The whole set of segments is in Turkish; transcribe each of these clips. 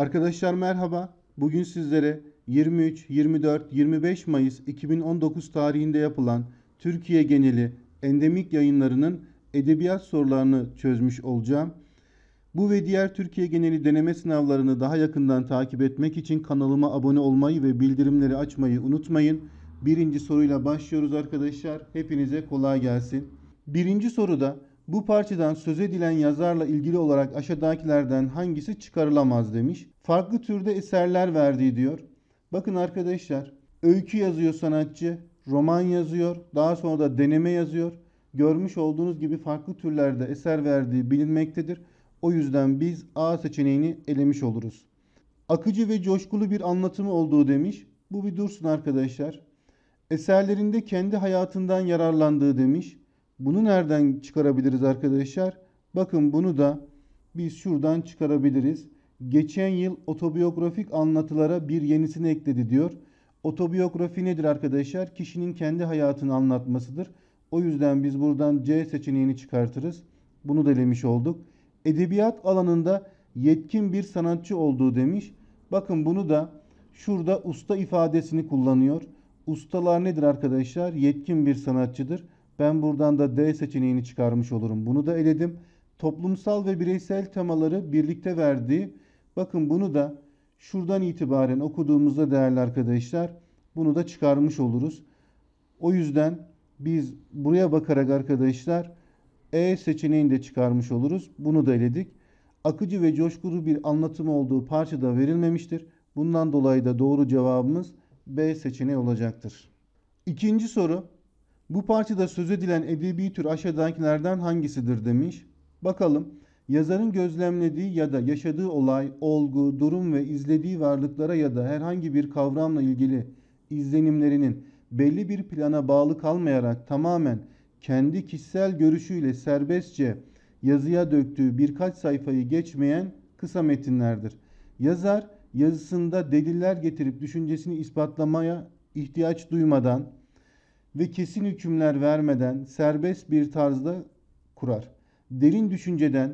Arkadaşlar merhaba. Bugün sizlere 23, 24, 25 Mayıs 2019 tarihinde yapılan Türkiye geneli endemik yayınlarının edebiyat sorularını çözmüş olacağım. Bu ve diğer Türkiye geneli deneme sınavlarını daha yakından takip etmek için kanalıma abone olmayı ve bildirimleri açmayı unutmayın. Birinci soruyla başlıyoruz arkadaşlar. Hepinize kolay gelsin. Birinci soruda bu parçadan söz edilen yazarla ilgili olarak aşağıdakilerden hangisi çıkarılamaz demiş. Farklı türde eserler verdiği diyor. Bakın arkadaşlar öykü yazıyor sanatçı, roman yazıyor, daha sonra da deneme yazıyor. Görmüş olduğunuz gibi farklı türlerde eser verdiği bilinmektedir. O yüzden biz A seçeneğini elemiş oluruz. Akıcı ve coşkulu bir anlatımı olduğu demiş. Bu bir dursun arkadaşlar. Eserlerinde kendi hayatından yararlandığı demiş. Bunu nereden çıkarabiliriz arkadaşlar? Bakın bunu da biz şuradan çıkarabiliriz. Geçen yıl otobiyografik anlatılara bir yenisini ekledi diyor. Otobiyografi nedir arkadaşlar? Kişinin kendi hayatını anlatmasıdır. O yüzden biz buradan C seçeneğini çıkartırız. Bunu da elemiş olduk. Edebiyat alanında yetkin bir sanatçı olduğu demiş. Bakın bunu da şurada usta ifadesini kullanıyor. Ustalar nedir arkadaşlar? Yetkin bir sanatçıdır. Ben buradan da D seçeneğini çıkarmış olurum. Bunu da eledim. Toplumsal ve bireysel temaları birlikte verdiği. Bakın bunu da şuradan itibaren okuduğumuzda değerli arkadaşlar bunu da çıkarmış oluruz. O yüzden biz buraya bakarak arkadaşlar E seçeneğini de çıkarmış oluruz. Bunu da eledik. Akıcı ve coşkulu bir anlatım olduğu parçada verilmemiştir. Bundan dolayı da doğru cevabımız B seçeneği olacaktır. İkinci soru bu parçada söz edilen edebi tür aşağıdakilerden hangisidir demiş. Bakalım yazarın gözlemlediği ya da yaşadığı olay, olgu, durum ve izlediği varlıklara ya da herhangi bir kavramla ilgili izlenimlerinin belli bir plana bağlı kalmayarak tamamen kendi kişisel görüşüyle serbestçe yazıya döktüğü birkaç sayfayı geçmeyen kısa metinlerdir. Yazar yazısında deliller getirip düşüncesini ispatlamaya ihtiyaç duymadan ve kesin hükümler vermeden serbest bir tarzda kurar. Derin düşünceden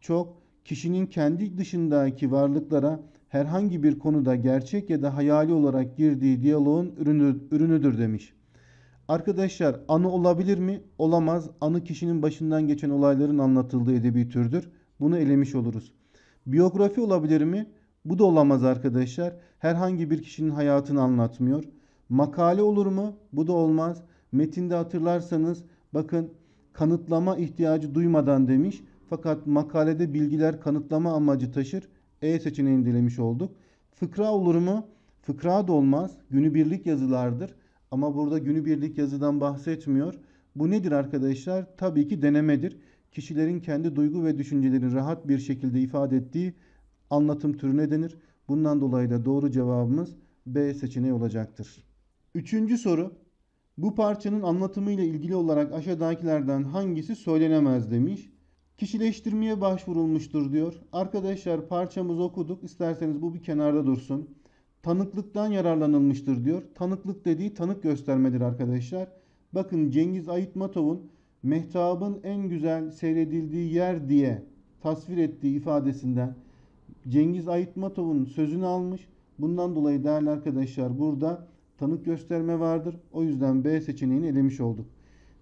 çok kişinin kendi dışındaki varlıklara herhangi bir konuda gerçek ya da hayali olarak girdiği diyaloğun ürünü, ürünüdür demiş. Arkadaşlar anı olabilir mi? Olamaz. Anı kişinin başından geçen olayların anlatıldığı edebi türdür. Bunu elemiş oluruz. Biyografi olabilir mi? Bu da olamaz arkadaşlar. Herhangi bir kişinin hayatını anlatmıyor. Makale olur mu? Bu da olmaz. Metinde hatırlarsanız bakın kanıtlama ihtiyacı duymadan demiş. Fakat makalede bilgiler kanıtlama amacı taşır. E seçeneğini dilemiş olduk. Fıkra olur mu? Fıkra da olmaz. Günübirlik yazılardır. Ama burada günübirlik yazıdan bahsetmiyor. Bu nedir arkadaşlar? Tabii ki denemedir. Kişilerin kendi duygu ve düşüncelerini rahat bir şekilde ifade ettiği anlatım türüne denir. Bundan dolayı da doğru cevabımız B seçeneği olacaktır. Üçüncü soru. Bu parçanın anlatımıyla ilgili olarak aşağıdakilerden hangisi söylenemez demiş. Kişileştirmeye başvurulmuştur diyor. Arkadaşlar parçamızı okuduk. İsterseniz bu bir kenarda dursun. Tanıklıktan yararlanılmıştır diyor. Tanıklık dediği tanık göstermedir arkadaşlar. Bakın Cengiz Ayıtmatov'un Mehtab'ın en güzel seyredildiği yer diye tasvir ettiği ifadesinden Cengiz Ayıtmatov'un sözünü almış. Bundan dolayı değerli arkadaşlar burada tanık gösterme vardır. O yüzden B seçeneğini elemiş olduk.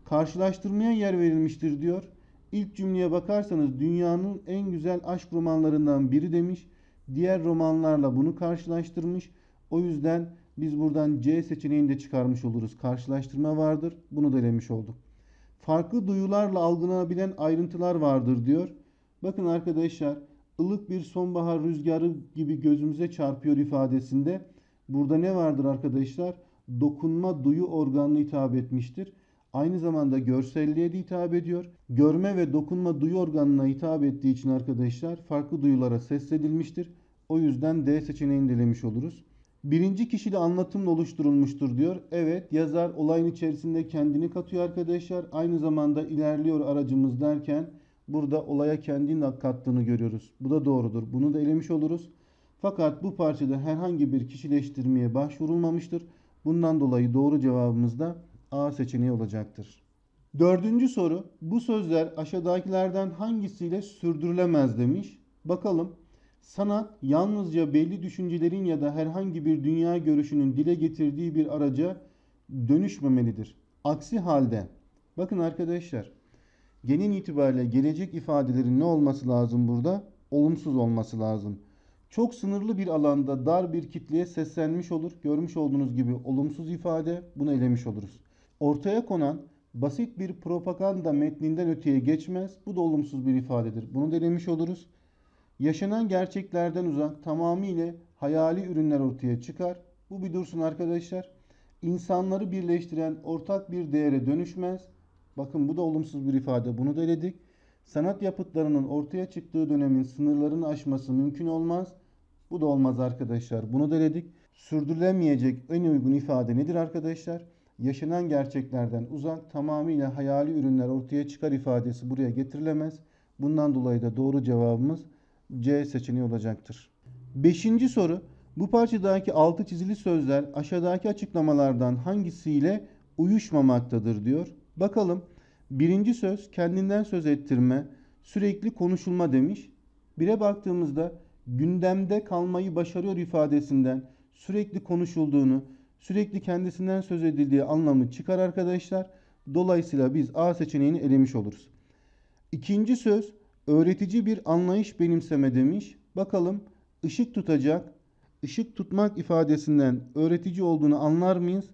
Karşılaştırmaya yer verilmiştir diyor. İlk cümleye bakarsanız dünyanın en güzel aşk romanlarından biri demiş. Diğer romanlarla bunu karşılaştırmış. O yüzden biz buradan C seçeneğini de çıkarmış oluruz. Karşılaştırma vardır. Bunu da elemiş olduk. Farklı duyularla algılanabilen ayrıntılar vardır diyor. Bakın arkadaşlar ılık bir sonbahar rüzgarı gibi gözümüze çarpıyor ifadesinde Burada ne vardır arkadaşlar? Dokunma duyu organına hitap etmiştir. Aynı zamanda görselliğe de hitap ediyor. Görme ve dokunma duyu organına hitap ettiği için arkadaşlar farklı duyulara sesledilmiştir. O yüzden D seçeneğini dilemiş oluruz. Birinci kişili anlatımla oluşturulmuştur diyor. Evet yazar olayın içerisinde kendini katıyor arkadaşlar. Aynı zamanda ilerliyor aracımız derken burada olaya kendini kattığını görüyoruz. Bu da doğrudur. Bunu da elemiş oluruz. Fakat bu parçada herhangi bir kişileştirmeye başvurulmamıştır. Bundan dolayı doğru cevabımız da A seçeneği olacaktır. Dördüncü soru. Bu sözler aşağıdakilerden hangisiyle sürdürülemez demiş. Bakalım. Sanat yalnızca belli düşüncelerin ya da herhangi bir dünya görüşünün dile getirdiği bir araca dönüşmemelidir. Aksi halde bakın arkadaşlar genel itibariyle gelecek ifadelerin ne olması lazım burada? Olumsuz olması lazım. Çok sınırlı bir alanda dar bir kitleye seslenmiş olur. Görmüş olduğunuz gibi olumsuz ifade bunu elemiş oluruz. Ortaya konan basit bir propaganda metninden öteye geçmez. Bu da olumsuz bir ifadedir. Bunu denemiş oluruz. Yaşanan gerçeklerden uzak tamamıyla hayali ürünler ortaya çıkar. Bu bir dursun arkadaşlar. İnsanları birleştiren ortak bir değere dönüşmez. Bakın bu da olumsuz bir ifade. Bunu da eledik. Sanat yapıtlarının ortaya çıktığı dönemin sınırlarını aşması mümkün olmaz. Bu da olmaz arkadaşlar. Bunu deledik. Sürdürülemeyecek en uygun ifade nedir arkadaşlar? Yaşanan gerçeklerden uzak tamamıyla hayali ürünler ortaya çıkar ifadesi buraya getirilemez. Bundan dolayı da doğru cevabımız C seçeneği olacaktır. Beşinci soru. Bu parçadaki altı çizili sözler aşağıdaki açıklamalardan hangisiyle uyuşmamaktadır diyor. Bakalım. Birinci söz kendinden söz ettirme, sürekli konuşulma demiş. Bire baktığımızda gündemde kalmayı başarıyor ifadesinden sürekli konuşulduğunu, sürekli kendisinden söz edildiği anlamı çıkar arkadaşlar. Dolayısıyla biz A seçeneğini elemiş oluruz. İkinci söz öğretici bir anlayış benimseme demiş. Bakalım ışık tutacak, ışık tutmak ifadesinden öğretici olduğunu anlar mıyız?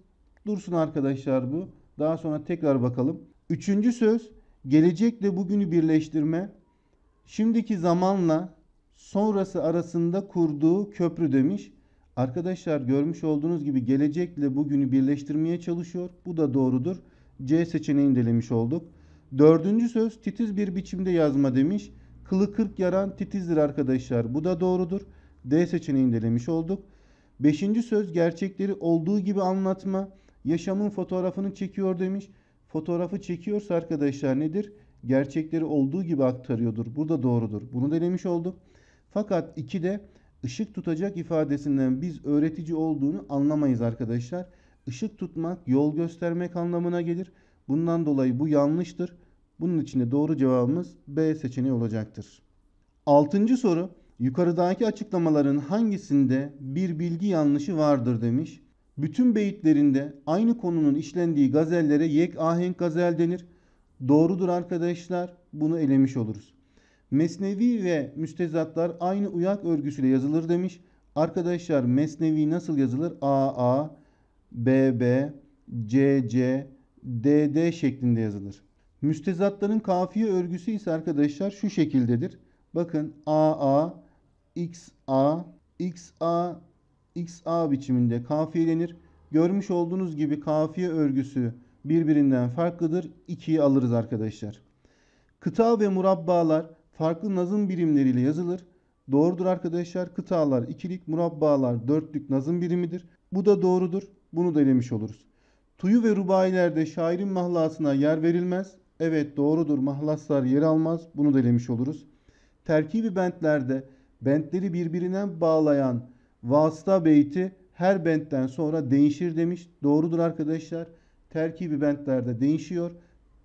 Dursun arkadaşlar bu. Daha sonra tekrar bakalım. Üçüncü söz gelecekle bugünü birleştirme, şimdiki zamanla sonrası arasında kurduğu köprü demiş. Arkadaşlar görmüş olduğunuz gibi gelecekle bugünü birleştirmeye çalışıyor. Bu da doğrudur. C seçeneğini delemiş olduk. Dördüncü söz titiz bir biçimde yazma demiş. Kılı kırk yaran titizdir arkadaşlar. Bu da doğrudur. D seçeneğini delemiş olduk. Beşinci söz gerçekleri olduğu gibi anlatma. Yaşamın fotoğrafını çekiyor demiş fotoğrafı çekiyorsa arkadaşlar nedir? Gerçekleri olduğu gibi aktarıyordur. Bu da doğrudur. Bunu denemiş olduk. Fakat iki de ışık tutacak ifadesinden biz öğretici olduğunu anlamayız arkadaşlar. Işık tutmak yol göstermek anlamına gelir. Bundan dolayı bu yanlıştır. Bunun için de doğru cevabımız B seçeneği olacaktır. Altıncı soru yukarıdaki açıklamaların hangisinde bir bilgi yanlışı vardır demiş. Bütün beyitlerinde aynı konunun işlendiği gazellere yek ahenk gazel denir. Doğrudur arkadaşlar bunu elemiş oluruz. Mesnevi ve müstezatlar aynı uyak örgüsüyle yazılır demiş. Arkadaşlar mesnevi nasıl yazılır? A A B B C C D D şeklinde yazılır. Müstezatların kafiye örgüsü ise arkadaşlar şu şekildedir. Bakın A A X A X A XA biçiminde kafiyelenir. Görmüş olduğunuz gibi kafiye örgüsü birbirinden farklıdır. 2'yi alırız arkadaşlar. Kıta ve murabbalar farklı nazım birimleriyle yazılır. Doğrudur arkadaşlar. Kıtalar ikilik, murabbalar dörtlük nazım birimidir. Bu da doğrudur. Bunu da elemiş oluruz. Tuyu ve rubailerde şairin mahlasına yer verilmez. Evet doğrudur. Mahlaslar yer almaz. Bunu da elemiş oluruz. Terkibi bentlerde bentleri birbirinden bağlayan vasıta beyti her bentten sonra değişir demiş. Doğrudur arkadaşlar. Terkibi bentlerde değişiyor.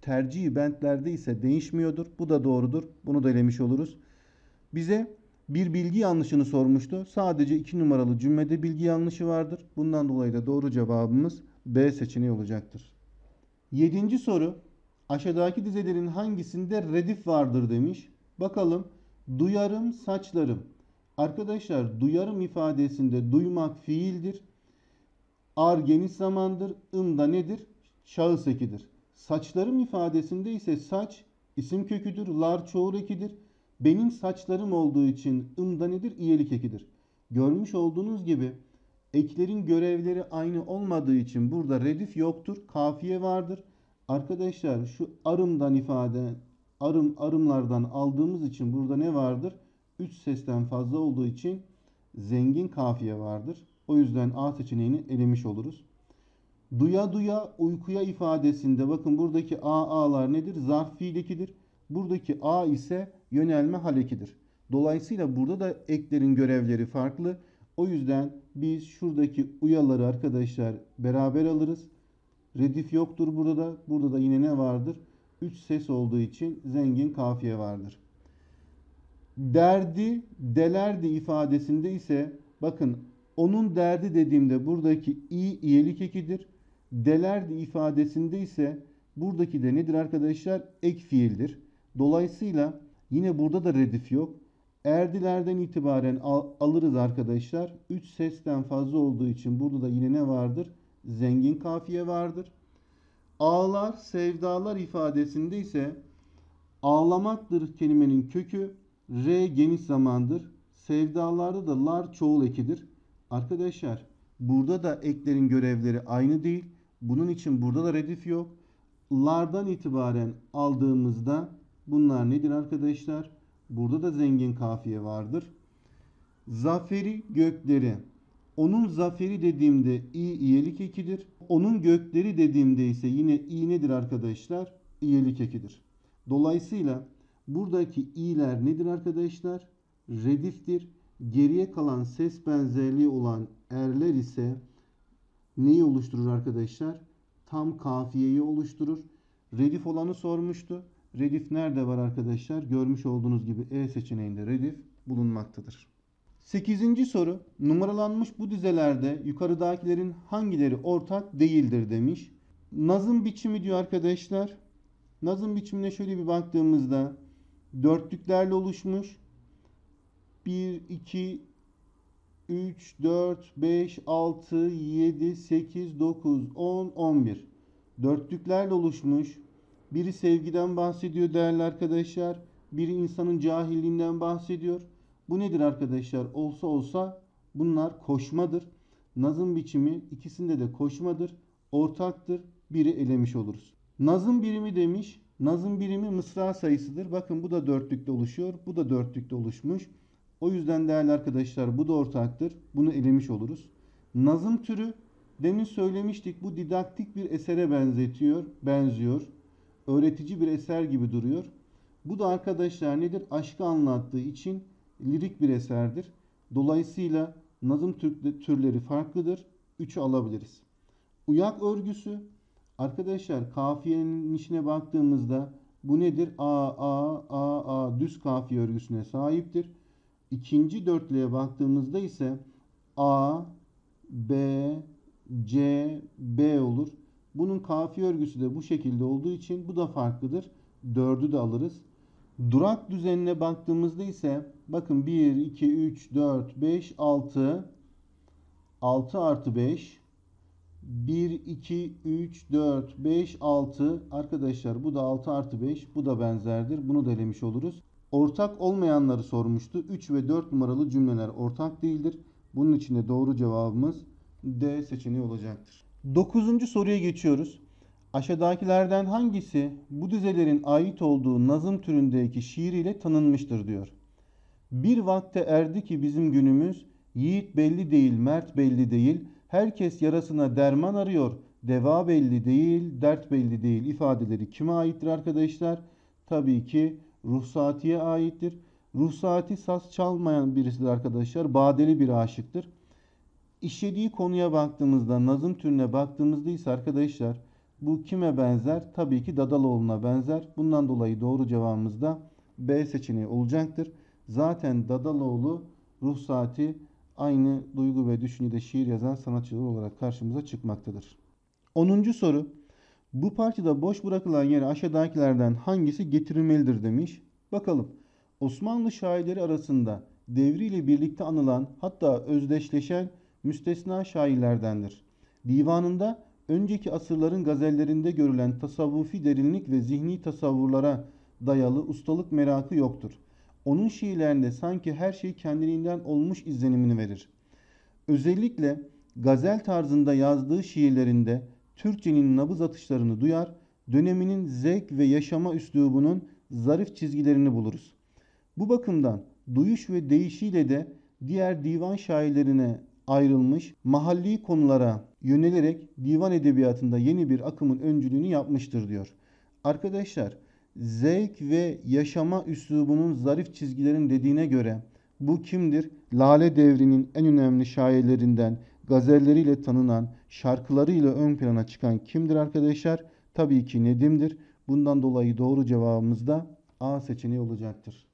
Tercihi bentlerde ise değişmiyordur. Bu da doğrudur. Bunu da elemiş oluruz. Bize bir bilgi yanlışını sormuştu. Sadece iki numaralı cümlede bilgi yanlışı vardır. Bundan dolayı da doğru cevabımız B seçeneği olacaktır. Yedinci soru. Aşağıdaki dizelerin hangisinde redif vardır demiş. Bakalım. Duyarım saçlarım. Arkadaşlar duyarım ifadesinde duymak fiildir. Ar geniş zamandır, ım da nedir? Şahıs ekidir. Saçlarım ifadesinde ise saç isim köküdür, lar çoğul ekidir. Benim saçlarım olduğu için ım da nedir? İyelik ekidir. Görmüş olduğunuz gibi eklerin görevleri aynı olmadığı için burada redif yoktur, kafiye vardır. Arkadaşlar şu arımdan ifade, arım arımlardan aldığımız için burada ne vardır? 3 sesten fazla olduğu için zengin kafiye vardır. O yüzden A seçeneğini elemiş oluruz. Duya duya uykuya ifadesinde bakın buradaki A A'lar nedir? Zarf fiil Buradaki A ise yönelme hal Dolayısıyla burada da eklerin görevleri farklı. O yüzden biz şuradaki uyaları arkadaşlar beraber alırız. Redif yoktur burada da. Burada da yine ne vardır? 3 ses olduğu için zengin kafiye vardır derdi delerdi ifadesinde ise bakın onun derdi dediğimde buradaki i iyelik ekidir. Delerdi ifadesinde ise buradaki de nedir arkadaşlar? Ek fiildir. Dolayısıyla yine burada da redif yok. Erdilerden itibaren al alırız arkadaşlar. 3 sesten fazla olduğu için burada da yine ne vardır? Zengin kafiye vardır. Ağlar, sevdalar ifadesinde ise ağlamaktır kelimenin kökü R geniş zamandır. Sevdalarda da lar çoğul ekidir. Arkadaşlar burada da eklerin görevleri aynı değil. Bunun için burada da redif yok. Lardan itibaren aldığımızda bunlar nedir arkadaşlar? Burada da zengin kafiye vardır. Zaferi gökleri. Onun zaferi dediğimde i iyelik ekidir. Onun gökleri dediğimde ise yine i nedir arkadaşlar? İyelik ekidir. Dolayısıyla Buradaki i'ler nedir arkadaşlar? Rediftir. Geriye kalan ses benzerliği olan erler ise neyi oluşturur arkadaşlar? Tam kafiyeyi oluşturur. Redif olanı sormuştu. Redif nerede var arkadaşlar? Görmüş olduğunuz gibi E seçeneğinde redif bulunmaktadır. 8. soru numaralanmış bu dizelerde yukarıdakilerin hangileri ortak değildir demiş. Nazım biçimi diyor arkadaşlar. Nazım biçimine şöyle bir baktığımızda dörtlüklerle oluşmuş. 1, 2, 3, 4, 5, 6, 7, 8, 9, 10, 11. Dörtlüklerle oluşmuş. Biri sevgiden bahsediyor değerli arkadaşlar. Biri insanın cahilliğinden bahsediyor. Bu nedir arkadaşlar? Olsa olsa bunlar koşmadır. Nazım biçimi ikisinde de koşmadır. Ortaktır. Biri elemiş oluruz. Nazım birimi demiş. Nazım birimi mısra sayısıdır. Bakın bu da dörtlükte oluşuyor. Bu da dörtlükte oluşmuş. O yüzden değerli arkadaşlar bu da ortaktır. Bunu elemiş oluruz. Nazım türü demin söylemiştik bu didaktik bir esere benzetiyor, benziyor. Öğretici bir eser gibi duruyor. Bu da arkadaşlar nedir? Aşkı anlattığı için lirik bir eserdir. Dolayısıyla nazım türleri farklıdır. Üçü alabiliriz. Uyak örgüsü Arkadaşlar kafiyenin içine baktığımızda bu nedir? A, A, A, A düz kafiye örgüsüne sahiptir. İkinci dörtlüğe baktığımızda ise A, B, C, B olur. Bunun kafiye örgüsü de bu şekilde olduğu için bu da farklıdır. Dördü de alırız. Durak düzenine baktığımızda ise bakın 1, 2, 3, 4, 5, 6, 6 artı 5, 1, 2, 3, 4, 5, 6. Arkadaşlar bu da 6 artı 5. Bu da benzerdir. Bunu da elemiş oluruz. Ortak olmayanları sormuştu. 3 ve 4 numaralı cümleler ortak değildir. Bunun için de doğru cevabımız D seçeneği olacaktır. 9. soruya geçiyoruz. Aşağıdakilerden hangisi bu dizelerin ait olduğu nazım türündeki şiiriyle tanınmıştır diyor. Bir vakte erdi ki bizim günümüz, yiğit belli değil, mert belli değil.'' Herkes yarasına derman arıyor. Deva belli değil, dert belli değil ifadeleri kime aittir arkadaşlar? Tabii ki ruhsatiye aittir. Ruhsati saz çalmayan birisidir arkadaşlar. Badeli bir aşıktır. İşlediği konuya baktığımızda, nazım türüne baktığımızda ise arkadaşlar bu kime benzer? Tabii ki Dadaloğlu'na benzer. Bundan dolayı doğru cevabımız da B seçeneği olacaktır. Zaten Dadaloğlu ruhsati aynı duygu ve düşüncede şiir yazan sanatçılar olarak karşımıza çıkmaktadır. 10. soru. Bu parçada boş bırakılan yere aşağıdakilerden hangisi getirilmelidir demiş. Bakalım. Osmanlı şairleri arasında devriyle birlikte anılan hatta özdeşleşen müstesna şairlerdendir. Divanında önceki asırların gazellerinde görülen tasavvufi derinlik ve zihni tasavvurlara dayalı ustalık merakı yoktur onun şiirlerinde sanki her şey kendiliğinden olmuş izlenimini verir. Özellikle gazel tarzında yazdığı şiirlerinde Türkçenin nabız atışlarını duyar, döneminin zevk ve yaşama üslubunun zarif çizgilerini buluruz. Bu bakımdan duyuş ve deyişiyle de diğer divan şairlerine ayrılmış mahalli konulara yönelerek divan edebiyatında yeni bir akımın öncülüğünü yapmıştır diyor. Arkadaşlar zevk ve yaşama üslubunun zarif çizgilerin dediğine göre bu kimdir? Lale devrinin en önemli şairlerinden, gazelleriyle tanınan, şarkılarıyla ön plana çıkan kimdir arkadaşlar? Tabii ki Nedim'dir. Bundan dolayı doğru cevabımız da A seçeneği olacaktır.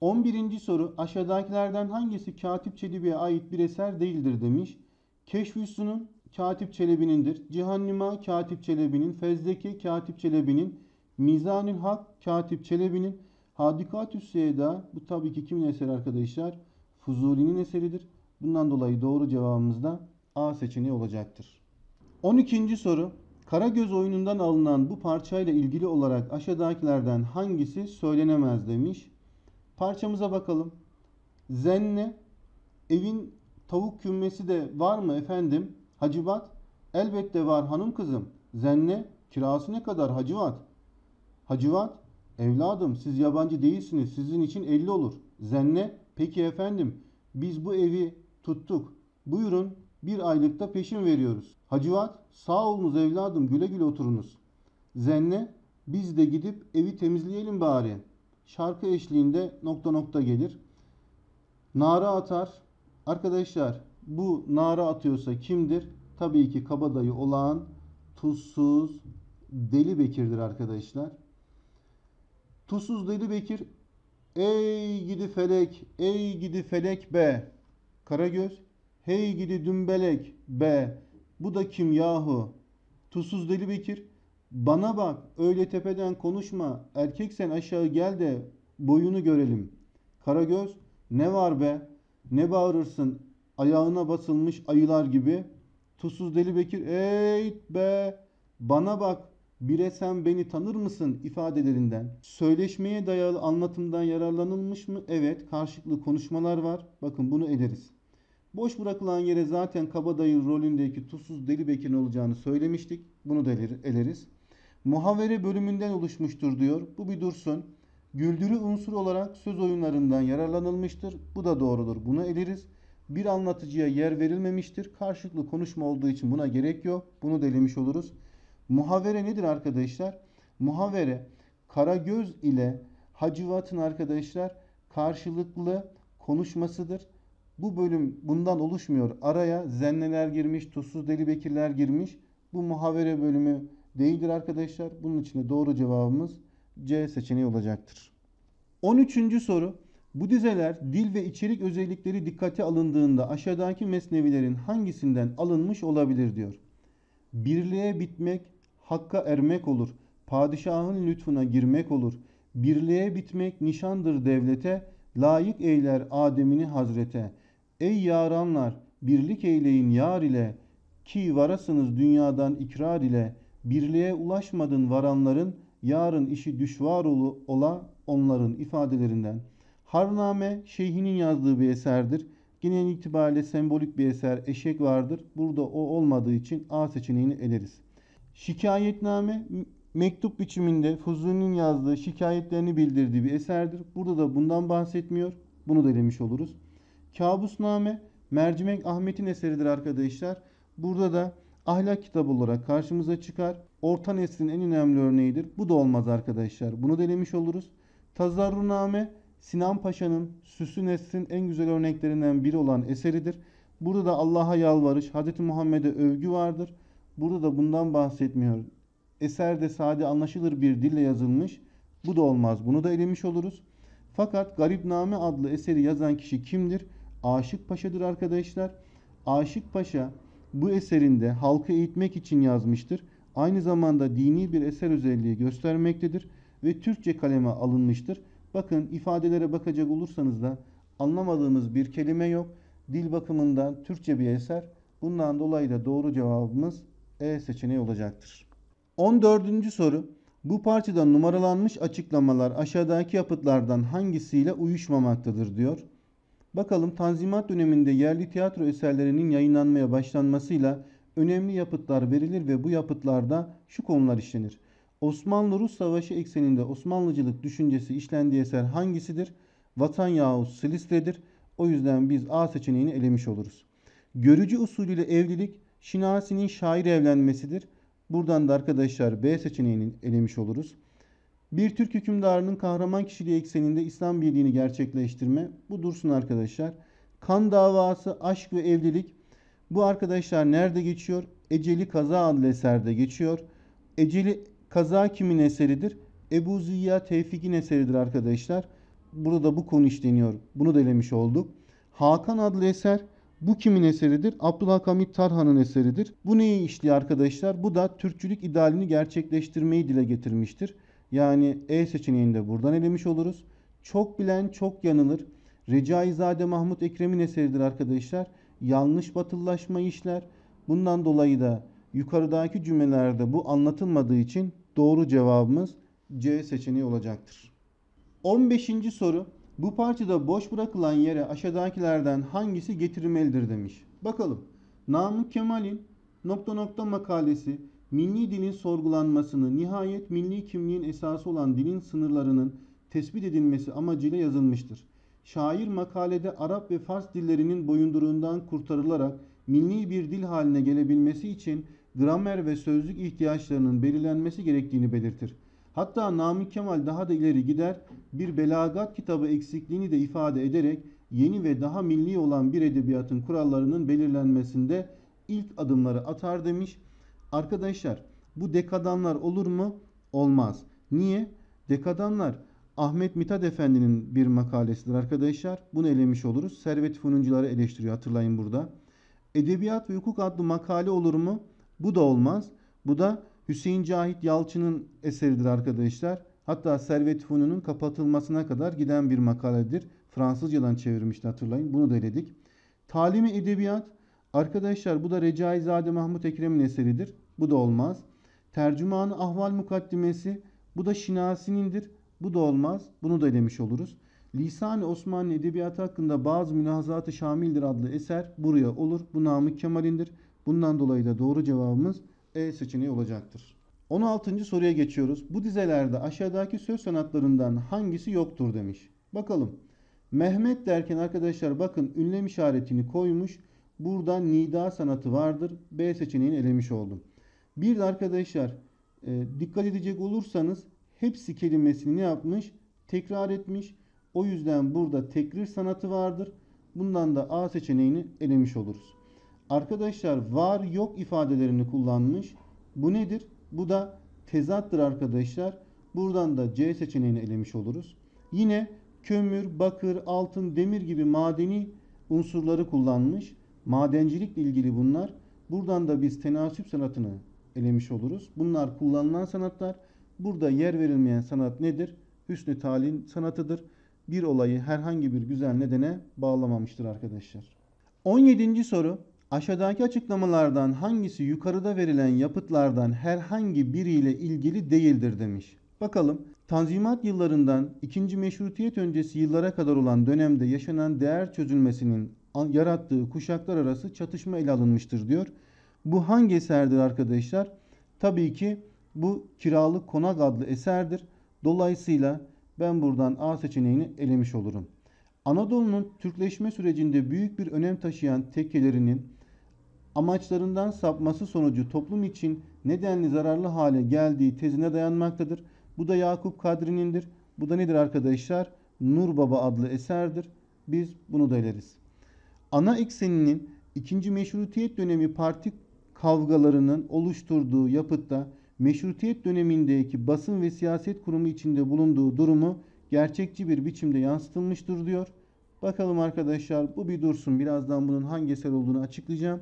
11. soru aşağıdakilerden hangisi Katip Çelebi'ye ait bir eser değildir demiş. Keşfüsünün Katip Çelebi'nindir. Cihannima Katip Çelebi'nin, Fezdeki Katip Çelebi'nin, Mizanül Hak Katip Çelebi'nin Hadikatü Seyda bu tabii ki kimin eseri arkadaşlar? Fuzuli'nin eseridir. Bundan dolayı doğru cevabımız da A seçeneği olacaktır. 12. soru. Karagöz oyunundan alınan bu parçayla ilgili olarak aşağıdakilerden hangisi söylenemez demiş. Parçamıza bakalım. Zenne evin tavuk kümmesi de var mı efendim? Hacivat elbette var hanım kızım. Zenne kirası ne kadar Hacivat? Hacıvat, evladım siz yabancı değilsiniz, sizin için elli olur. Zenne, peki efendim, biz bu evi tuttuk. Buyurun, bir aylıkta peşin veriyoruz. Hacıvat, sağ olunuz evladım, güle güle oturunuz. Zenne, biz de gidip evi temizleyelim bari. Şarkı eşliğinde nokta nokta gelir. Nara atar. Arkadaşlar bu nara atıyorsa kimdir? Tabii ki kabadayı olan tuzsuz Deli Bekir'dir arkadaşlar. Tuzsuz dedi Bekir. Ey gidi felek, ey gidi felek be. Karagöz. Hey gidi dümbelek be. Bu da kim yahu? Tuzsuz deli Bekir. Bana bak öyle tepeden konuşma. Erkeksen aşağı gel de boyunu görelim. Karagöz. Ne var be? Ne bağırırsın? Ayağına basılmış ayılar gibi. Tuzsuz deli Bekir. Ey be. Bana bak bire sen beni tanır mısın ifadelerinden, söyleşmeye dayalı anlatımdan yararlanılmış mı? Evet, karşılıklı konuşmalar var. Bakın bunu ederiz. Boş bırakılan yere zaten kabadayı rolündeki tuzsuz deli bekin olacağını söylemiştik. Bunu da eleriz. Muhavere bölümünden oluşmuştur diyor. Bu bir dursun. Güldürü unsur olarak söz oyunlarından yararlanılmıştır. Bu da doğrudur. Bunu eleriz. Bir anlatıcıya yer verilmemiştir. Karşılıklı konuşma olduğu için buna gerek yok. Bunu delemiş oluruz. Muhavere nedir arkadaşlar? Muhavere Karagöz ile Hacivat'ın arkadaşlar karşılıklı konuşmasıdır. Bu bölüm bundan oluşmuyor. Araya zenneler girmiş, tuzsuz deli bekirler girmiş. Bu muhavere bölümü değildir arkadaşlar. Bunun için de doğru cevabımız C seçeneği olacaktır. 13. soru. Bu dizeler dil ve içerik özellikleri dikkate alındığında aşağıdaki mesnevilerin hangisinden alınmış olabilir diyor. Birliğe bitmek, hakka ermek olur. Padişahın lütfuna girmek olur. Birliğe bitmek nişandır devlete, layık eyler Adem'ini Hazrete. Ey yaranlar, birlik eyleyin yar ile, ki varasınız dünyadan ikrar ile, birliğe ulaşmadın varanların, yarın işi düşvar ola onların ifadelerinden. Harname, şeyhinin yazdığı bir eserdir. Genel itibariyle sembolik bir eser eşek vardır. Burada o olmadığı için A seçeneğini eleriz. Şikayetname mektup biçiminde Fuzuli'nin yazdığı şikayetlerini bildirdiği bir eserdir. Burada da bundan bahsetmiyor. Bunu da elemiş oluruz. Kabusname Mercimek Ahmet'in eseridir arkadaşlar. Burada da ahlak kitabı olarak karşımıza çıkar. Orta neslin en önemli örneğidir. Bu da olmaz arkadaşlar. Bunu da delemiş oluruz. Tazarruname Sinan Paşa'nın Süslü Nesrin en güzel örneklerinden biri olan eseridir. Burada da Allah'a yalvarış, Hz. Muhammed'e övgü vardır. Burada da bundan bahsetmiyor. Eserde sade anlaşılır bir dille yazılmış. Bu da olmaz. Bunu da elemiş oluruz. Fakat Garip Garipname adlı eseri yazan kişi kimdir? Aşık Paşa'dır arkadaşlar. Aşık Paşa bu eserinde halkı eğitmek için yazmıştır. Aynı zamanda dini bir eser özelliği göstermektedir ve Türkçe kaleme alınmıştır. Bakın ifadelere bakacak olursanız da anlamadığımız bir kelime yok. Dil bakımından Türkçe bir eser. Bundan dolayı da doğru cevabımız E seçeneği olacaktır. 14. soru. Bu parçada numaralanmış açıklamalar aşağıdaki yapıtlardan hangisiyle uyuşmamaktadır diyor. Bakalım Tanzimat döneminde yerli tiyatro eserlerinin yayınlanmaya başlanmasıyla önemli yapıtlar verilir ve bu yapıtlarda şu konular işlenir. Osmanlı-Rus Savaşı ekseninde Osmanlıcılık düşüncesi işlendiği eser hangisidir? Vatan yahut Silistre'dir. O yüzden biz A seçeneğini elemiş oluruz. Görücü usulüyle evlilik Şinasi'nin şair evlenmesidir. Buradan da arkadaşlar B seçeneğini elemiş oluruz. Bir Türk hükümdarının kahraman kişiliği ekseninde İslam birliğini gerçekleştirme. Bu dursun arkadaşlar. Kan davası, aşk ve evlilik. Bu arkadaşlar nerede geçiyor? Eceli Kaza adlı eserde geçiyor. Eceli Kaza kimin eseridir? Ebu Ziya Tevfik'in eseridir arkadaşlar. Burada bu konu işleniyor. Bunu da olduk. Hakan adlı eser bu kimin eseridir? Abdullah Abdülhakamit Tarhan'ın eseridir. Bu neyi işliyor arkadaşlar? Bu da Türkçülük idealini gerçekleştirmeyi dile getirmiştir. Yani E seçeneğinde buradan elemiş oluruz. Çok bilen çok yanılır. Recaizade Mahmut Ekrem'in eseridir arkadaşlar. Yanlış batıllaşma işler. Bundan dolayı da yukarıdaki cümlelerde bu anlatılmadığı için Doğru cevabımız C seçeneği olacaktır. 15. soru. Bu parçada boş bırakılan yere aşağıdakilerden hangisi getirilmelidir demiş. Bakalım. Namık Kemal'in nokta nokta makalesi milli dilin sorgulanmasını nihayet milli kimliğin esası olan dilin sınırlarının tespit edilmesi amacıyla yazılmıştır. Şair makalede Arap ve Fars dillerinin boyunduruğundan kurtarılarak milli bir dil haline gelebilmesi için gramer ve sözlük ihtiyaçlarının belirlenmesi gerektiğini belirtir. Hatta Namık Kemal daha da ileri gider, bir belagat kitabı eksikliğini de ifade ederek yeni ve daha milli olan bir edebiyatın kurallarının belirlenmesinde ilk adımları atar demiş. Arkadaşlar bu dekadanlar olur mu? Olmaz. Niye? Dekadanlar Ahmet Mithat Efendi'nin bir makalesidir arkadaşlar. Bunu elemiş oluruz. Servet Fununcuları eleştiriyor hatırlayın burada. Edebiyat ve Hukuk adlı makale olur mu? Bu da olmaz. Bu da Hüseyin Cahit Yalçın'ın eseridir arkadaşlar. Hatta Servet Fünun'un kapatılmasına kadar giden bir makaledir. Fransızcadan çevirmişti hatırlayın. Bunu da eledik. Talimi edebiyat. Arkadaşlar bu da Recaizade Mahmut Ekrem'in eseridir. Bu da olmaz. Tercümanı Ahval Mukaddimesi. Bu da Şinasi'nindir. Bu da olmaz. Bunu da elemiş oluruz. Lisan-ı Osmanlı Edebiyatı hakkında bazı mülahazatı şamildir adlı eser buraya olur. Bu namı Kemal'indir. Bundan dolayı da doğru cevabımız E seçeneği olacaktır. 16. soruya geçiyoruz. Bu dizelerde aşağıdaki söz sanatlarından hangisi yoktur demiş. Bakalım. Mehmet derken arkadaşlar bakın ünlem işaretini koymuş. Burada nida sanatı vardır. B seçeneğini elemiş oldum. Bir de arkadaşlar e, dikkat edecek olursanız hepsi kelimesini ne yapmış? Tekrar etmiş. O yüzden burada tekrir sanatı vardır. Bundan da A seçeneğini elemiş oluruz arkadaşlar var yok ifadelerini kullanmış. Bu nedir? Bu da tezattır arkadaşlar. Buradan da C seçeneğini elemiş oluruz. Yine kömür, bakır, altın, demir gibi madeni unsurları kullanmış. Madencilikle ilgili bunlar. Buradan da biz tenasüp sanatını elemiş oluruz. Bunlar kullanılan sanatlar. Burada yer verilmeyen sanat nedir? Hüsnü talin sanatıdır. Bir olayı herhangi bir güzel nedene bağlamamıştır arkadaşlar. 17. soru Aşağıdaki açıklamalardan hangisi yukarıda verilen yapıtlardan herhangi biriyle ilgili değildir demiş. Bakalım Tanzimat yıllarından 2. Meşrutiyet öncesi yıllara kadar olan dönemde yaşanan değer çözülmesinin yarattığı kuşaklar arası çatışma ele alınmıştır diyor. Bu hangi eserdir arkadaşlar? Tabii ki bu Kiralık Konak adlı eserdir. Dolayısıyla ben buradan A seçeneğini elemiş olurum. Anadolu'nun Türkleşme sürecinde büyük bir önem taşıyan tekkelerinin amaçlarından sapması sonucu toplum için nedenli zararlı hale geldiği tezine dayanmaktadır. Bu da Yakup Kadri'nindir. Bu da nedir arkadaşlar? Nur Baba adlı eserdir. Biz bunu da ileriz. Ana ekseninin ikinci meşrutiyet dönemi parti kavgalarının oluşturduğu yapıtta meşrutiyet dönemindeki basın ve siyaset kurumu içinde bulunduğu durumu gerçekçi bir biçimde yansıtılmıştır diyor. Bakalım arkadaşlar bu bir dursun. Birazdan bunun hangi eser olduğunu açıklayacağım.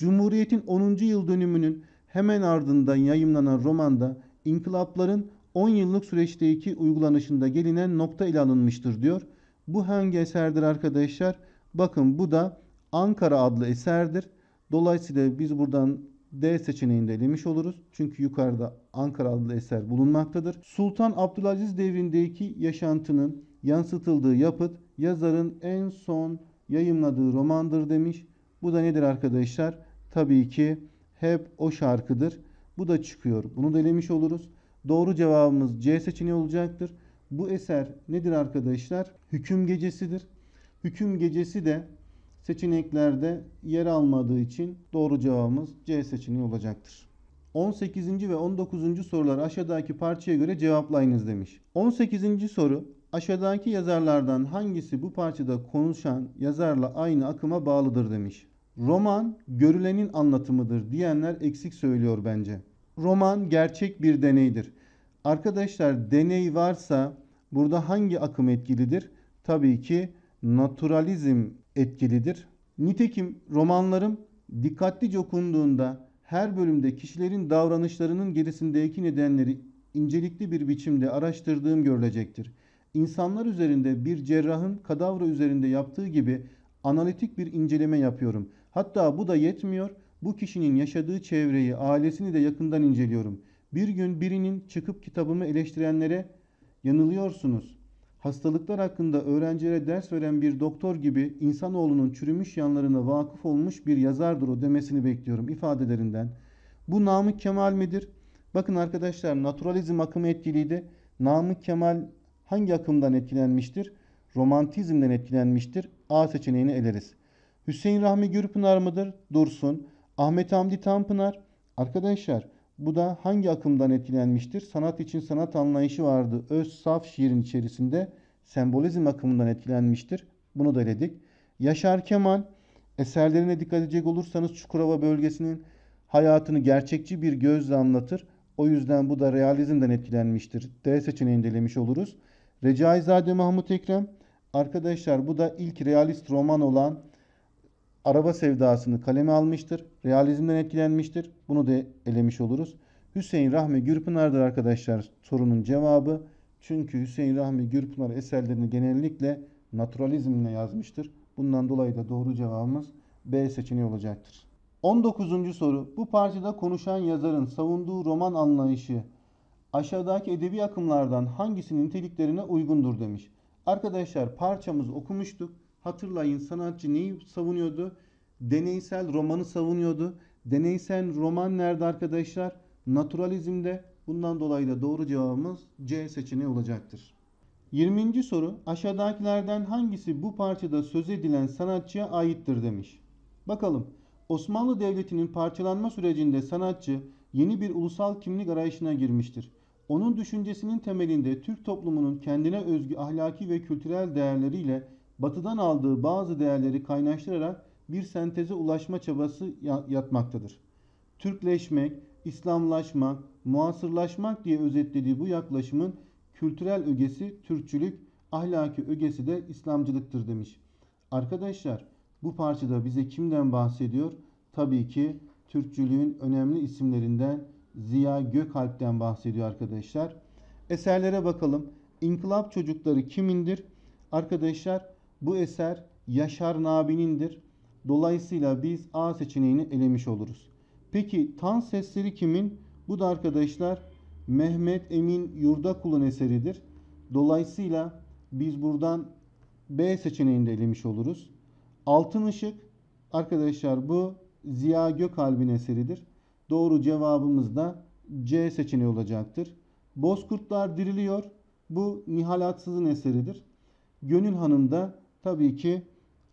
Cumhuriyet'in 10. yıl dönümünün hemen ardından yayımlanan romanda inkılapların 10 yıllık süreçteki uygulanışında gelinen nokta ile alınmıştır diyor. Bu hangi eserdir arkadaşlar? Bakın bu da Ankara adlı eserdir. Dolayısıyla biz buradan D seçeneğinde de oluruz. Çünkü yukarıda Ankara adlı eser bulunmaktadır. Sultan Abdülaziz devrindeki yaşantının yansıtıldığı yapıt yazarın en son yayımladığı romandır demiş. Bu da nedir arkadaşlar? tabii ki hep o şarkıdır. Bu da çıkıyor. Bunu da elemiş oluruz. Doğru cevabımız C seçeneği olacaktır. Bu eser nedir arkadaşlar? Hüküm gecesidir. Hüküm gecesi de seçeneklerde yer almadığı için doğru cevabımız C seçeneği olacaktır. 18. ve 19. sorular aşağıdaki parçaya göre cevaplayınız demiş. 18. soru aşağıdaki yazarlardan hangisi bu parçada konuşan yazarla aynı akıma bağlıdır demiş. Roman görülenin anlatımıdır diyenler eksik söylüyor bence. Roman gerçek bir deneydir. Arkadaşlar deney varsa burada hangi akım etkilidir? Tabii ki naturalizm etkilidir. Nitekim romanlarım dikkatlice okunduğunda her bölümde kişilerin davranışlarının gerisindeki nedenleri incelikli bir biçimde araştırdığım görülecektir. İnsanlar üzerinde bir cerrahın kadavra üzerinde yaptığı gibi analitik bir inceleme yapıyorum. Hatta bu da yetmiyor. Bu kişinin yaşadığı çevreyi, ailesini de yakından inceliyorum. Bir gün birinin çıkıp kitabımı eleştirenlere yanılıyorsunuz. Hastalıklar hakkında öğrencilere ders veren bir doktor gibi insanoğlunun çürümüş yanlarına vakıf olmuş bir yazardır o demesini bekliyorum ifadelerinden. Bu Namık Kemal midir? Bakın arkadaşlar naturalizm akımı etkiliydi. Namık Kemal hangi akımdan etkilenmiştir? Romantizmden etkilenmiştir. A seçeneğini eleriz. Hüseyin Rahmi Gürpınar mıdır? Dursun. Ahmet Hamdi Tanpınar. Arkadaşlar bu da hangi akımdan etkilenmiştir? Sanat için sanat anlayışı vardı. Öz saf şiirin içerisinde sembolizm akımından etkilenmiştir. Bunu da dedik. Yaşar Kemal eserlerine dikkat edecek olursanız Çukurova bölgesinin hayatını gerçekçi bir gözle anlatır. O yüzden bu da realizmden etkilenmiştir. D seçeneği delemiş oluruz. Recaizade Mahmut Ekrem arkadaşlar bu da ilk realist roman olan araba sevdasını kaleme almıştır. Realizmden etkilenmiştir. Bunu da elemiş oluruz. Hüseyin Rahmi Gürpınar'dır arkadaşlar sorunun cevabı. Çünkü Hüseyin Rahmi Gürpınar eserlerini genellikle naturalizmle yazmıştır. Bundan dolayı da doğru cevabımız B seçeneği olacaktır. 19. soru. Bu parçada konuşan yazarın savunduğu roman anlayışı aşağıdaki edebi akımlardan hangisinin niteliklerine uygundur demiş. Arkadaşlar parçamızı okumuştuk. Hatırlayın sanatçı neyi savunuyordu? Deneysel romanı savunuyordu. Deneysel roman nerede arkadaşlar? Naturalizmde. Bundan dolayı da doğru cevabımız C seçeneği olacaktır. 20. soru aşağıdakilerden hangisi bu parçada söz edilen sanatçıya aittir demiş. Bakalım Osmanlı Devleti'nin parçalanma sürecinde sanatçı yeni bir ulusal kimlik arayışına girmiştir. Onun düşüncesinin temelinde Türk toplumunun kendine özgü ahlaki ve kültürel değerleriyle batıdan aldığı bazı değerleri kaynaştırarak bir senteze ulaşma çabası yatmaktadır. Türkleşmek, İslamlaşmak, muasırlaşmak diye özetlediği bu yaklaşımın kültürel ögesi Türkçülük, ahlaki ögesi de İslamcılıktır demiş. Arkadaşlar bu parçada bize kimden bahsediyor? Tabii ki Türkçülüğün önemli isimlerinden Ziya Gökalp'ten bahsediyor arkadaşlar. Eserlere bakalım. İnkılap çocukları kimindir? Arkadaşlar bu eser Yaşar Nabi'nindir. Dolayısıyla biz A seçeneğini elemiş oluruz. Peki tan sesleri kimin? Bu da arkadaşlar Mehmet Emin Yurdakul'un eseridir. Dolayısıyla biz buradan B seçeneğini de elemiş oluruz. Altın Işık arkadaşlar bu Ziya Gökalp'in eseridir. Doğru cevabımız da C seçeneği olacaktır. Bozkurtlar diriliyor. Bu Nihal Atsız'ın eseridir. Gönül Hanım da tabii ki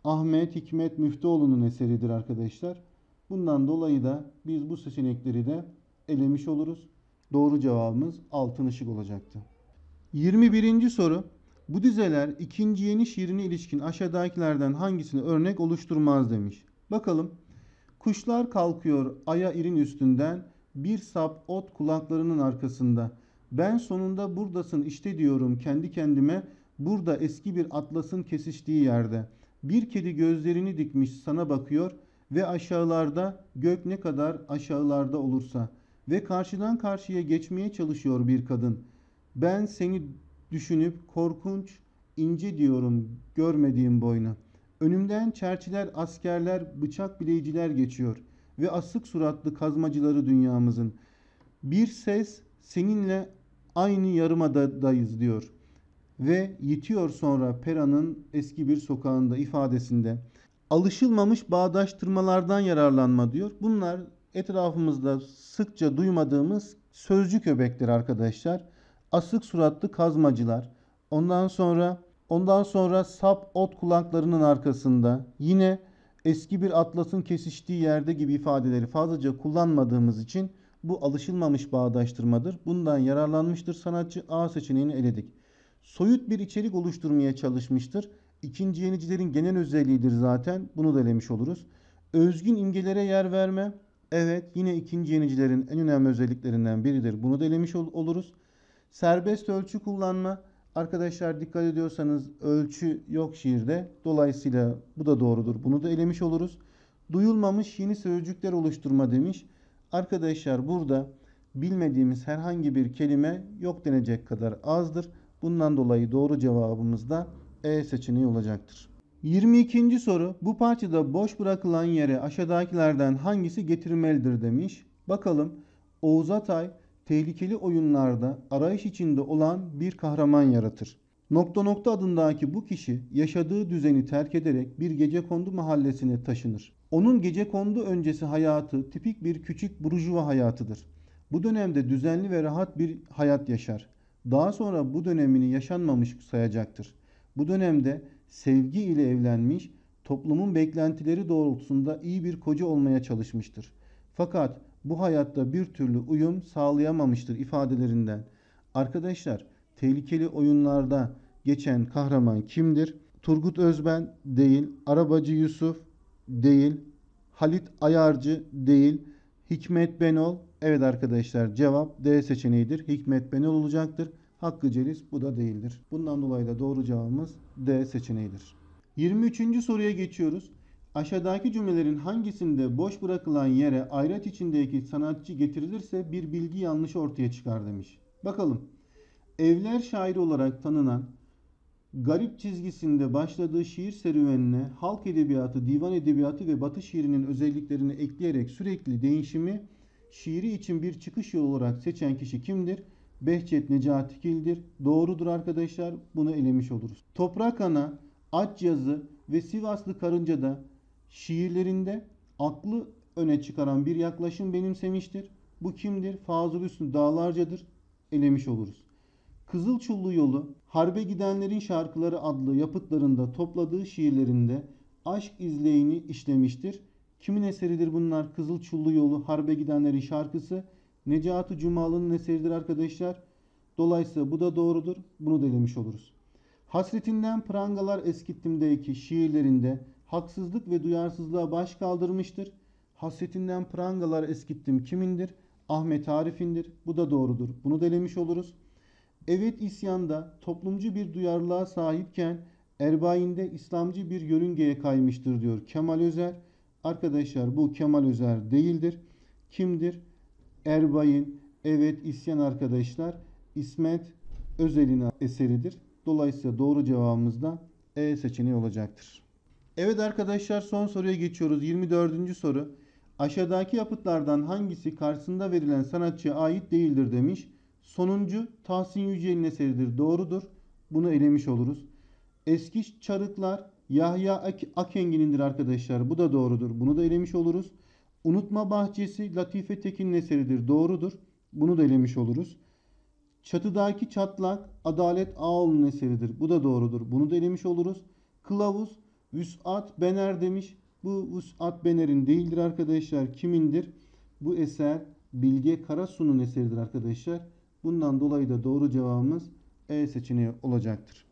Ahmet Hikmet Müftüoğlu'nun eseridir arkadaşlar. Bundan dolayı da biz bu seçenekleri de elemiş oluruz. Doğru cevabımız altın ışık olacaktı. 21. soru. Bu dizeler ikinci yeni şiirine ilişkin aşağıdakilerden hangisini örnek oluşturmaz demiş. Bakalım. Kuşlar kalkıyor aya irin üstünden bir sap ot kulaklarının arkasında. Ben sonunda buradasın işte diyorum kendi kendime Burada eski bir atlasın kesiştiği yerde. Bir kedi gözlerini dikmiş sana bakıyor ve aşağılarda gök ne kadar aşağılarda olursa ve karşıdan karşıya geçmeye çalışıyor bir kadın. Ben seni düşünüp korkunç, ince diyorum görmediğim boynu. Önümden çerçiler, askerler, bıçak bileyiciler geçiyor ve asık suratlı kazmacıları dünyamızın. Bir ses seninle aynı yarımadadayız diyor ve yetiyor sonra Pera'nın eski bir sokağında ifadesinde alışılmamış bağdaştırmalardan yararlanma diyor. Bunlar etrafımızda sıkça duymadığımız sözcük öbekleri arkadaşlar. Asık suratlı kazmacılar. Ondan sonra ondan sonra sap ot kulaklarının arkasında yine eski bir atlasın kesiştiği yerde gibi ifadeleri fazlaca kullanmadığımız için bu alışılmamış bağdaştırmadır. Bundan yararlanmıştır sanatçı A seçeneğini eledik soyut bir içerik oluşturmaya çalışmıştır. İkinci yenicilerin genel özelliğidir zaten. Bunu da elemiş oluruz. Özgün imgelere yer verme. Evet yine ikinci yenicilerin en önemli özelliklerinden biridir. Bunu da elemiş ol- oluruz. Serbest ölçü kullanma. Arkadaşlar dikkat ediyorsanız ölçü yok şiirde. Dolayısıyla bu da doğrudur. Bunu da elemiş oluruz. Duyulmamış yeni sözcükler oluşturma demiş. Arkadaşlar burada bilmediğimiz herhangi bir kelime yok denecek kadar azdır. Bundan dolayı doğru cevabımız da E seçeneği olacaktır. 22. soru bu parçada boş bırakılan yere aşağıdakilerden hangisi getirilmelidir demiş. Bakalım Oğuz Atay tehlikeli oyunlarda arayış içinde olan bir kahraman yaratır. Nokta nokta adındaki bu kişi yaşadığı düzeni terk ederek bir gece kondu mahallesine taşınır. Onun gece kondu öncesi hayatı tipik bir küçük burjuva hayatıdır. Bu dönemde düzenli ve rahat bir hayat yaşar daha sonra bu dönemini yaşanmamış sayacaktır. Bu dönemde sevgi ile evlenmiş, toplumun beklentileri doğrultusunda iyi bir koca olmaya çalışmıştır. Fakat bu hayatta bir türlü uyum sağlayamamıştır ifadelerinden. Arkadaşlar, tehlikeli oyunlarda geçen kahraman kimdir? Turgut Özben değil, Arabacı Yusuf değil, Halit Ayarcı değil, Hikmet Benol. Evet arkadaşlar cevap D seçeneğidir. Hikmet Benol olacaktır. Hakkı Celis bu da değildir. Bundan dolayı da doğru cevabımız D seçeneğidir. 23. soruya geçiyoruz. Aşağıdaki cümlelerin hangisinde boş bırakılan yere ayret içindeki sanatçı getirilirse bir bilgi yanlış ortaya çıkar demiş. Bakalım. Evler şairi olarak tanınan Garip çizgisinde başladığı şiir serüvenine halk edebiyatı, divan edebiyatı ve batı şiirinin özelliklerini ekleyerek sürekli değişimi şiiri için bir çıkış yolu olarak seçen kişi kimdir? Behçet Necati Kil'dir. Doğrudur arkadaşlar. Bunu elemiş oluruz. Toprak Ana, Aç Yazı ve Sivaslı Karınca da şiirlerinde aklı öne çıkaran bir yaklaşım benimsemiştir. Bu kimdir? Fazıl Üstün Dağlarca'dır. Elemiş oluruz. Kızılçullu Yolu, Harbe Gidenlerin Şarkıları adlı yapıtlarında topladığı şiirlerinde aşk izleyini işlemiştir. Kimin eseridir bunlar? Kızılçullu Yolu, Harbe Gidenlerin Şarkısı. Necati Cumalı'nın eseridir arkadaşlar. Dolayısıyla bu da doğrudur. Bunu da oluruz. Hasretinden prangalar eskittimdeki şiirlerinde haksızlık ve duyarsızlığa baş kaldırmıştır. Hasretinden prangalar eskittim kimindir? Ahmet Arif'indir. Bu da doğrudur. Bunu delemiş oluruz. Evet isyanda toplumcu bir duyarlılığa sahipken Erbayin'de İslamcı bir yörüngeye kaymıştır diyor Kemal Özer. Arkadaşlar bu Kemal Özer değildir. Kimdir? Erbayin evet isyan arkadaşlar İsmet Özel'in eseridir. Dolayısıyla doğru cevabımız da E seçeneği olacaktır. Evet arkadaşlar son soruya geçiyoruz. 24. soru. Aşağıdaki yapıtlardan hangisi karşısında verilen sanatçıya ait değildir demiş. Sonuncu Tahsin Yücel'in eseridir. Doğrudur. Bunu elemiş oluruz. Eski Çarıklar Yahya Ak Akengi'nindir arkadaşlar. Bu da doğrudur. Bunu da elemiş oluruz. Unutma Bahçesi Latife Tekin'in eseridir. Doğrudur. Bunu da elemiş oluruz. Çatıdaki Çatlak Adalet Ağol'un eseridir. Bu da doğrudur. Bunu da elemiş oluruz. Kılavuz Vüsat Bener demiş. Bu Vüsat Bener'in değildir arkadaşlar. Kimindir? Bu eser Bilge Karasu'nun eseridir arkadaşlar. Bundan dolayı da doğru cevabımız E seçeneği olacaktır.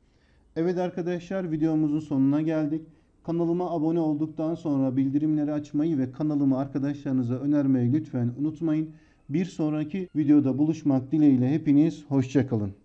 Evet arkadaşlar videomuzun sonuna geldik. Kanalıma abone olduktan sonra bildirimleri açmayı ve kanalımı arkadaşlarınıza önermeyi lütfen unutmayın. Bir sonraki videoda buluşmak dileğiyle hepiniz hoşçakalın.